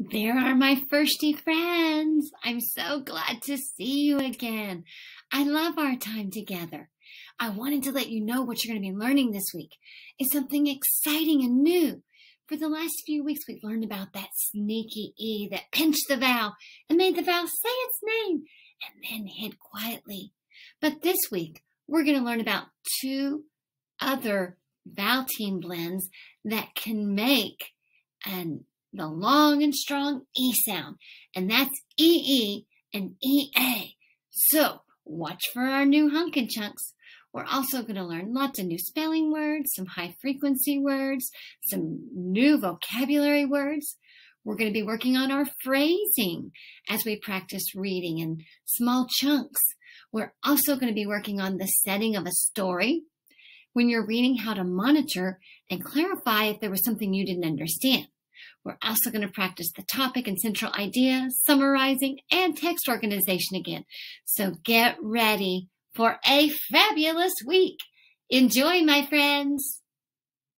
There are my firsty friends. I'm so glad to see you again. I love our time together. I wanted to let you know what you're going to be learning this week. It's something exciting and new. For the last few weeks, we've learned about that sneaky E that pinched the vowel and made the vowel say its name and then hid quietly. But this week, we're going to learn about two other vowel team blends that can make an the long and strong E sound, and that's EE and EA. So watch for our new Hunkin' Chunks. We're also going to learn lots of new spelling words, some high frequency words, some new vocabulary words. We're going to be working on our phrasing as we practice reading in small chunks. We're also going to be working on the setting of a story when you're reading how to monitor and clarify if there was something you didn't understand. We're also going to practice the topic and central idea, summarizing, and text organization again. So get ready for a fabulous week. Enjoy, my friends.